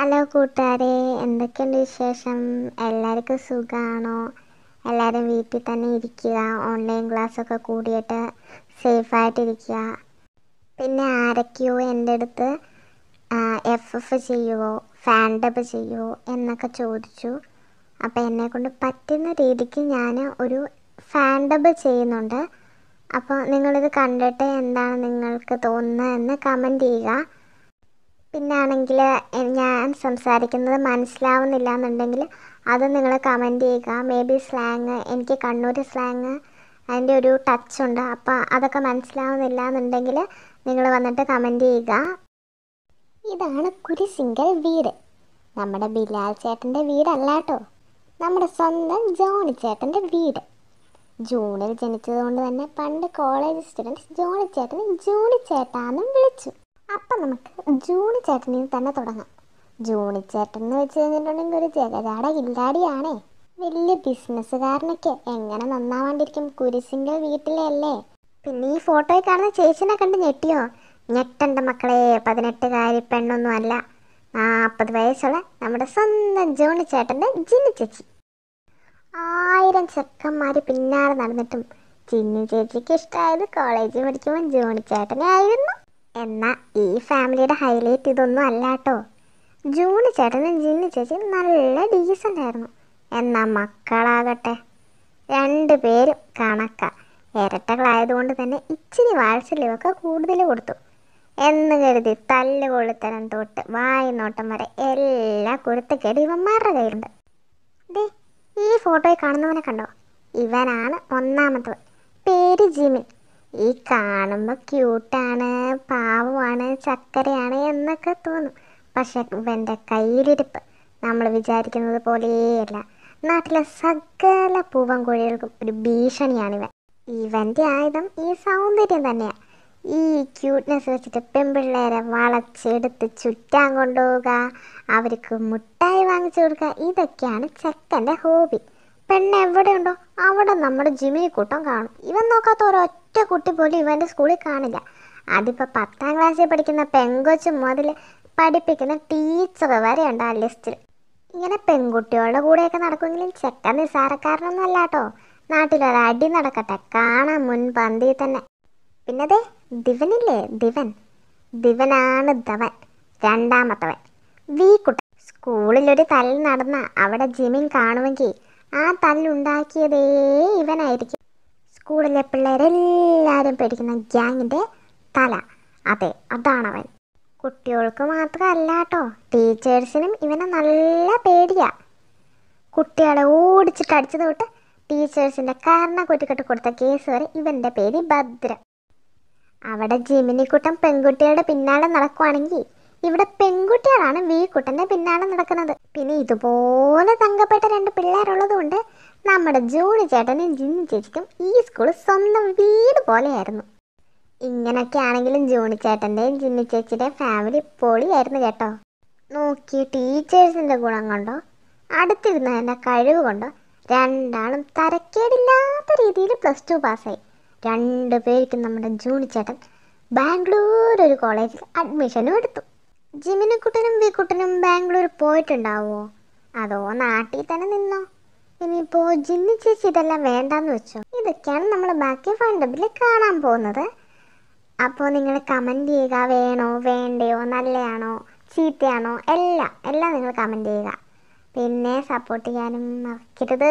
hello കൂട്ടുകാരെ എന്തൊക്കെയുണ്ട് വിശേഷം എല്ലാവർക്കും സുഖമാണോ എല്ലാവരും വീട്ടിൽ തന്നെ ഇരിക്കുക ഓൺലൈൻ ക്ലാസ്സൊക്കെ കൂടിയിട്ട് സേഫായിട്ടിരിക്കുക പിന്നെ ആരൊക്കെയോ എൻ്റെ അടുത്ത് എഫ് എഫ് ചെയ്യുമോ ഫാൻഡപ്പ് ചെയ്യുമോ എന്നൊക്കെ ചോദിച്ചു അപ്പോൾ കൊണ്ട് പറ്റുന്ന രീതിക്ക് ഞാൻ ഒരു ഫാൻഡബ് ചെയ്യുന്നുണ്ട് അപ്പോൾ നിങ്ങളിത് കണ്ടിട്ട് എന്താണ് നിങ്ങൾക്ക് തോന്നുന്നത് എന്ന് കമൻറ്റ് ചെയ്യുക പിന്നാണെങ്കിൽ ഞാൻ സംസാരിക്കുന്നത് മനസ്സിലാവുന്നില്ല എന്നുണ്ടെങ്കിൽ അത് നിങ്ങൾ കമൻറ്റ് ചെയ്യുക മേ ബി സ്ലാങ് എനിക്ക് കണ്ണൂർ സ്ലാങ് അതിൻ്റെ ഒരു ടച്ച് ഉണ്ട് അപ്പോൾ അതൊക്കെ മനസ്സിലാവുന്നില്ല എന്നുണ്ടെങ്കിൽ നിങ്ങൾ വന്നിട്ട് കമൻറ്റ് ചെയ്യുക ഇതാണ് സിംഗൽ വീട് നമ്മുടെ ബിലാൽ ചേട്ടൻ്റെ വീടല്ലാട്ടോ നമ്മുടെ സ്വന്തം ജോണി ചേട്ടൻ്റെ വീട് ജൂണിൽ ജനിച്ചതുകൊണ്ട് തന്നെ പണ്ട് കോളേജ് സ്റ്റുഡൻസ് ജോണി ചേട്ടനെ ജൂണി ചേട്ടാന്നും വിളിച്ചു അപ്പം നമുക്ക് ജൂണി ചേട്ടനിൽ തന്നെ തുടങ്ങാം ജൂണി ചേട്ടൻ എന്ന് വെച്ച് കഴിഞ്ഞിട്ടുണ്ടെങ്കിൽ ഒരു ജഗതാട ഇല്ലാടിയാണേ വലിയ ബിസിനസ്സുകാരനൊക്കെ എങ്ങനെ നന്നാവാണ്ടിരിക്കും കുരിശിൻ്റെ വീട്ടിലല്ലേ പിന്നെ ഈ ഫോട്ടോയിൽ കാണുന്ന ചേച്ചിനെ കണ്ട് ഞെട്ടിയോ ഞെട്ടണ്ട മക്കളെ പതിനെട്ടുകാരി പെണ്ണൊന്നും അല്ല നാൽപ്പത് വയസ്സുള്ള നമ്മുടെ സ്വന്തം ജോണി ചേട്ടൻ്റെ ജിന്നു ചേച്ചി ആയിരം ചെക്കന്മാർ പിന്നാലെ നടന്നിട്ടും ജിന്നു ചേച്ചിക്ക് ഇഷ്ടമായത് കോളേജിൽ പഠിക്കുമ്പോൾ ജോണി ചേട്ടനെ ആയിരുന്നു എന്നാ ഈ ഫാമിലിയുടെ ഹൈലൈറ്റ് ഇതൊന്നും അല്ല കേട്ടോ ജൂണി ചേട്ടനും ജിന്നു ചേച്ചി നല്ല ഡീസൻ്റ് ആയിരുന്നു എന്നാ മക്കളാകട്ടെ രണ്ട് പേരും കണക്ക ഇരട്ടകളായതുകൊണ്ട് തന്നെ ഇച്ചിരി വാത്സല്യമൊക്കെ കൂടുതൽ കൊടുത്തു എന്ന് കരുതി തല്ലുകൊള്ളിത്തരം തൊട്ട് നോട്ടം വരെ എല്ലാ കുരുത്തക്കേട് ഇവന്മാരുടെ കയ്യിലുണ്ട് ദേ ഈ ഫോട്ടോയിൽ കാണുന്നവനെ കണ്ടോ ഇവനാണ് ഒന്നാമത്തവൻ പേര് ജിമിൻ ഈ കാണുമ്പോൾ ക്യൂട്ടാണ് പാവമാണ് ചക്കരയാണ് എന്നൊക്കെ തോന്നും പക്ഷെ ഇവൻ്റെ കയ്യിലിരിപ്പ് നമ്മൾ വിചാരിക്കുന്നത് പോലെയല്ല നാട്ടിലെ സകല പൂവൻ കോഴികൾക്കും ഒരു ഭീഷണിയാണിവൻ ഇവൻ്റെ ആയുധം ഈ സൗന്ദര്യം തന്നെയാണ് ഈ ക്യൂട്ട്നെസ് വെച്ചിട്ട് പെൺപിള്ളേരെ വളച്ചെടുത്ത് ചുറ്റാൻ കൊണ്ടുപോവുക അവർക്ക് മുട്ടായി വാങ്ങിച്ചു കൊടുക്കുക ഇതൊക്കെയാണ് ചെക്കൻ്റെ ഹോബി പെണ്ണെവിടെയുണ്ടോ അവിടെ നമ്മുടെ ജിമിനി കൂട്ടം കാണും ഇവൻ നോക്കാത്ത ഒരൊറ്റ ഒറ്റ കുട്ടി പോലും ഇവൻ്റെ സ്കൂളിൽ കാണില്ല അതിപ്പോൾ പത്താം ക്ലാസ്സിൽ പഠിക്കുന്ന പെങ്കൊച്ച് മുതൽ പഠിപ്പിക്കുന്ന ടീച്ചർ വരെ ഉണ്ട് ആ ലിസ്റ്റിൽ ഇങ്ങനെ പെൺകുട്ടികളുടെ കൂടെയൊക്കെ നടക്കുമെങ്കിലും ചെക്ക നിസ്സാരക്കാരനൊന്നും അല്ല കേട്ടോ നാട്ടിലൊരു അടി നടക്കട്ടെ കാണാൻ മുൻപന്തിയിൽ തന്നെ പിന്നെ അതെ ദിവനില്ലേ ദിവൻ ദിവനാണ് ധവൻ രണ്ടാമത്തവൻ കുട്ടൻ സ്കൂളിലൊരു തല്ല് നടന്ന അവിടെ ജിമിൻ കാണുമെങ്കിൽ ആ തല്ലുണ്ടാക്കിയതേ ഇവനായിരിക്കും സ്കൂളിലെ പിള്ളേരെല്ലാവരും പേടിക്കുന്ന ഗ്യാങ്ങിൻ്റെ തല അതെ അതാണവൻ കുട്ടികൾക്ക് മാത്രമല്ല കേട്ടോ ടീച്ചേഴ്സിനും ഇവനെ നല്ല പേടിയാ കുട്ടികളെ ഓടിച്ചിട്ട് അടിച്ചത് തൊട്ട് ടീച്ചേഴ്സിൻ്റെ കാരണ കുറ്റിക്കെട്ട് കൊടുത്ത കേസ് വരെ ഇവൻ്റെ പേര് ഭദ്ര അവിടെ കൂട്ടം പെൺകുട്ടികളുടെ പിന്നാലെ നടക്കുവാണെങ്കിൽ ഇവിടെ പെൺകുട്ടികളാണ് വീ കുട്ടൻ്റെ പിന്നാലെ നടക്കുന്നത് പിന്നെ ഇതുപോലെ തങ്കപ്പെട്ട രണ്ട് പിള്ളേരുള്ളതുകൊണ്ട് കൊണ്ട് നമ്മുടെ ജോണി ചേട്ടനും ജിന്നു ചേച്ചിക്കും ഈ സ്കൂൾ സ്വന്തം വീട് പോലെയായിരുന്നു ഇങ്ങനൊക്കെ ആണെങ്കിലും ജോണി ചേട്ടൻ്റെയും ജിന്നു ചേച്ചിയുടെയും ഫാമിലി പൊളിയായിരുന്നു കേട്ടോ നോക്കി ടീച്ചേഴ്സിൻ്റെ ഗുണം കൊണ്ടോ അടുത്തിരുന്നതിൻ്റെ കഴിവ് കൊണ്ടോ രണ്ടാളും തരക്കേടില്ലാത്ത രീതിയിൽ പ്ലസ് ടു പാസ്സായി രണ്ട് പേർക്കും നമ്മുടെ ജൂണി ചേട്ടൻ ബാംഗ്ലൂർ ഒരു കോളേജിൽ അഡ്മിഷനും എടുത്തു വി കുട്ടനും ബാംഗ്ലൂർ പോയിട്ടുണ്ടാവുമോ അതോ നാട്ടിൽ തന്നെ നിന്നോ ഇനിയിപ്പോ ജിന്നി ചേച്ചി ഇതെല്ലാം വേണ്ടെന്ന് വെച്ചോ ഇതൊക്കെയാണ് നമ്മൾ ബാക്കി ഫണ്ടബിൽ കാണാൻ പോകുന്നത് അപ്പോൾ നിങ്ങൾ കമൻറ്റ് ചെയ്യുക വേണോ വേണ്ടയോ നല്ലയാണോ ചീത്തയാണോ എല്ലാം എല്ലാം നിങ്ങൾ കമൻറ്റ് ചെയ്യുക പിന്നെ സപ്പോർട്ട് ചെയ്യാനും മറക്കരുത്